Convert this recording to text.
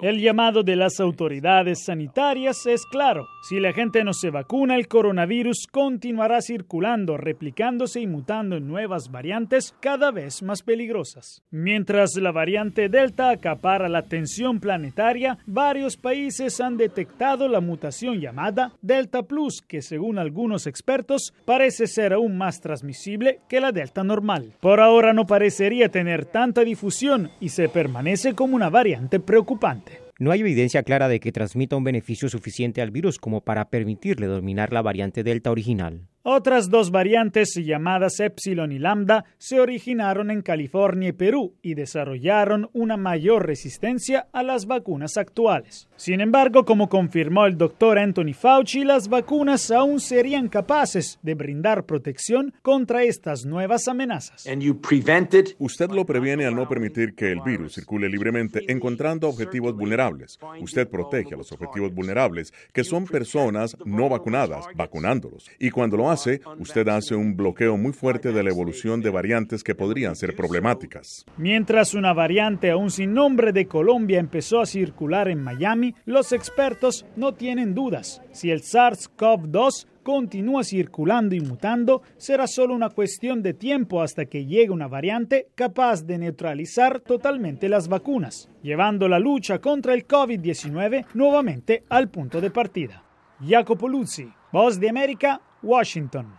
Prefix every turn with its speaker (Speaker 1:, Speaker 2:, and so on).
Speaker 1: El llamado de las autoridades sanitarias es claro. Si la gente no se vacuna, el coronavirus continuará circulando, replicándose y mutando en nuevas variantes cada vez más peligrosas. Mientras la variante Delta acapara la atención planetaria, varios países han detectado la mutación llamada Delta Plus, que según algunos expertos parece ser aún más transmisible que la Delta normal. Por ahora no parecería tener tanta difusión y se permanece como una variante preocupante.
Speaker 2: No hay evidencia clara de que transmita un beneficio suficiente al virus como para permitirle dominar la variante Delta original.
Speaker 1: Otras dos variantes llamadas Epsilon y Lambda se originaron en California y Perú y desarrollaron una mayor resistencia a las vacunas actuales. Sin embargo, como confirmó el doctor Anthony Fauci, las vacunas aún serían capaces de brindar protección contra estas nuevas amenazas.
Speaker 3: Usted lo previene al no permitir que el virus circule libremente encontrando objetivos vulnerables. Usted protege a los objetivos vulnerables, que son personas no vacunadas, vacunándolos. Y cuando lo hace, usted hace un bloqueo muy fuerte de la evolución de variantes que podrían ser problemáticas.
Speaker 1: Mientras una variante aún sin nombre de Colombia empezó a circular en Miami, los expertos no tienen dudas. Si el SARS-CoV-2 continúa circulando y mutando, será solo una cuestión de tiempo hasta que llegue una variante capaz de neutralizar totalmente las vacunas, llevando la lucha contra el COVID-19 nuevamente al punto de partida. Jacopo Luzzi, Voz de América, Washington.